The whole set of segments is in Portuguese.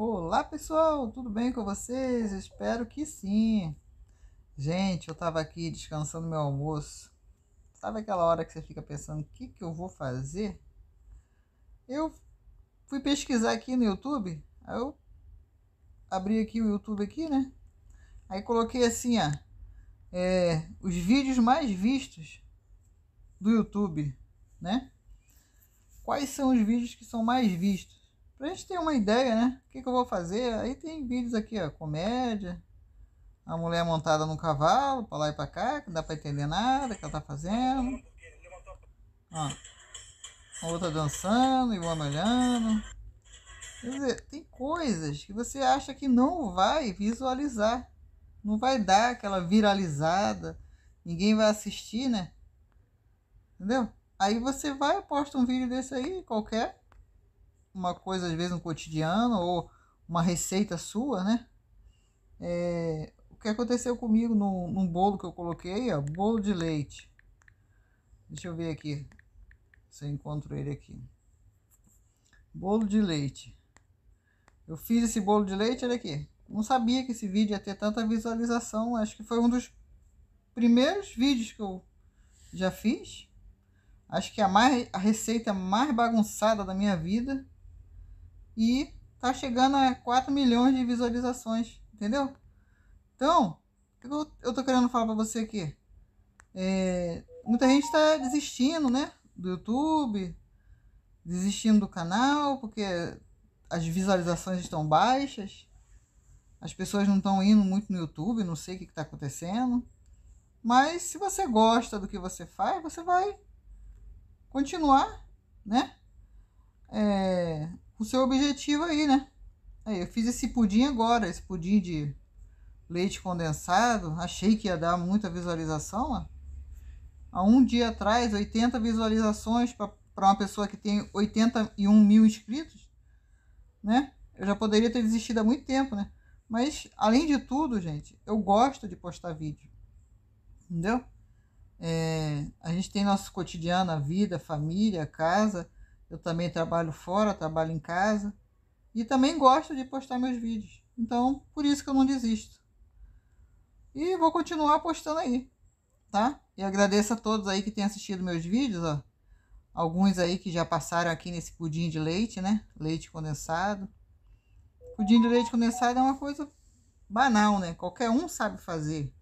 Olá pessoal, tudo bem com vocês? espero que sim. Gente, eu tava aqui descansando meu almoço. Sabe aquela hora que você fica pensando o que, que eu vou fazer? Eu fui pesquisar aqui no YouTube. Aí eu abri aqui o YouTube aqui, né? Aí coloquei assim, ó. É, os vídeos mais vistos do YouTube, né? Quais são os vídeos que são mais vistos? Pra gente ter uma ideia, né? O que, que eu vou fazer? Aí tem vídeos aqui, ó, comédia. A mulher montada num cavalo, pra lá e pra cá, que não dá pra entender nada que ela tá fazendo. Ó. A outra dançando e uma olhando. Quer dizer, tem coisas que você acha que não vai visualizar. Não vai dar aquela viralizada. Ninguém vai assistir, né? Entendeu? Aí você vai, posta um vídeo desse aí, qualquer uma coisa às vezes no cotidiano ou uma receita sua, né? É, o que aconteceu comigo num, num bolo que eu coloquei, ó, bolo de leite. Deixa eu ver aqui se eu encontro ele aqui. Bolo de leite. Eu fiz esse bolo de leite, olha aqui. Não sabia que esse vídeo ia ter tanta visualização. Acho que foi um dos primeiros vídeos que eu já fiz. Acho que é a, mais, a receita mais bagunçada da minha vida e tá chegando a 4 milhões de visualizações, entendeu? Então, o que eu tô querendo falar para você aqui? É, muita gente está desistindo, né? Do YouTube, desistindo do canal, porque as visualizações estão baixas, as pessoas não estão indo muito no YouTube, não sei o que está acontecendo. Mas se você gosta do que você faz, você vai continuar, né? É, o seu objetivo aí, né? Aí, eu fiz esse pudim agora, esse pudim de leite condensado. Achei que ia dar muita visualização, ó. Há um dia atrás, 80 visualizações para uma pessoa que tem 81 mil inscritos, né? Eu já poderia ter desistido há muito tempo, né? Mas, além de tudo, gente, eu gosto de postar vídeo. Entendeu? É, a gente tem nosso cotidiano, a vida, família, casa. Eu também trabalho fora, trabalho em casa e também gosto de postar meus vídeos. Então, por isso que eu não desisto. E vou continuar postando aí, tá? E agradeço a todos aí que têm assistido meus vídeos, ó. Alguns aí que já passaram aqui nesse pudim de leite, né? Leite condensado. Pudim de leite condensado é uma coisa banal, né? Qualquer um sabe fazer.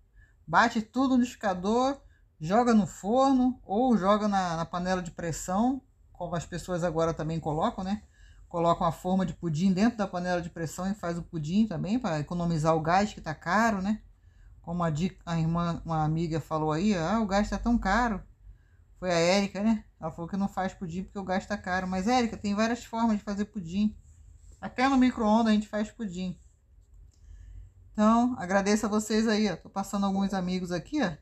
Bate tudo no liquidificador, joga no forno ou joga na, na panela de pressão como as pessoas agora também colocam, né? Colocam a forma de pudim dentro da panela de pressão e faz o pudim também para economizar o gás que está caro, né? Como a, dica, a irmã, uma amiga falou aí, ah, o gás está tão caro. Foi a Érica, né? Ela falou que não faz pudim porque o gás está caro. Mas, Érica, tem várias formas de fazer pudim. Até no micro-ondas a gente faz pudim. Então, agradeço a vocês aí, ó. Tô passando alguns amigos aqui, ó.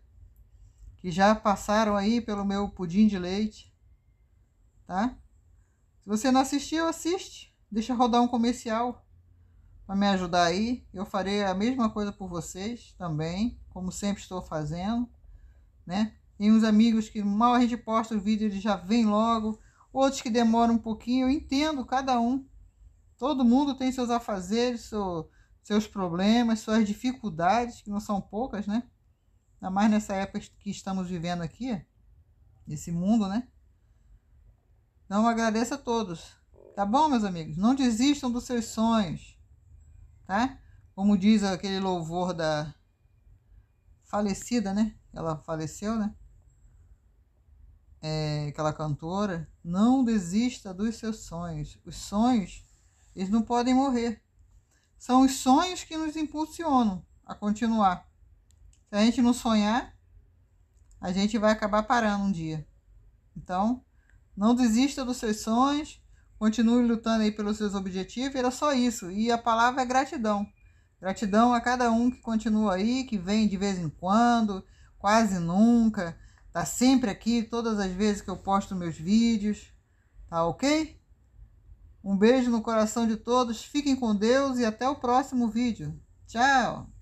Que já passaram aí pelo meu pudim de leite tá? Se você não assistiu, assiste. Deixa rodar um comercial para me ajudar aí. Eu farei a mesma coisa por vocês também, como sempre estou fazendo, né? Tem uns amigos que mal a gente posta o vídeo, ele já vem logo. Outros que demoram um pouquinho, eu entendo cada um. Todo mundo tem seus afazeres, seu, seus problemas, suas dificuldades, que não são poucas, né? Ainda mais nessa época que estamos vivendo aqui, esse mundo, né? Então agradeço a todos. Tá bom, meus amigos? Não desistam dos seus sonhos. Tá? Como diz aquele louvor da falecida, né? Ela faleceu, né? É, aquela cantora. Não desista dos seus sonhos. Os sonhos, eles não podem morrer. São os sonhos que nos impulsionam a continuar. Se a gente não sonhar, a gente vai acabar parando um dia. Então, não desista dos seus sonhos, continue lutando aí pelos seus objetivos. Era só isso. E a palavra é gratidão. Gratidão a cada um que continua aí, que vem de vez em quando, quase nunca, tá sempre aqui todas as vezes que eu posto meus vídeos. Tá OK? Um beijo no coração de todos. Fiquem com Deus e até o próximo vídeo. Tchau.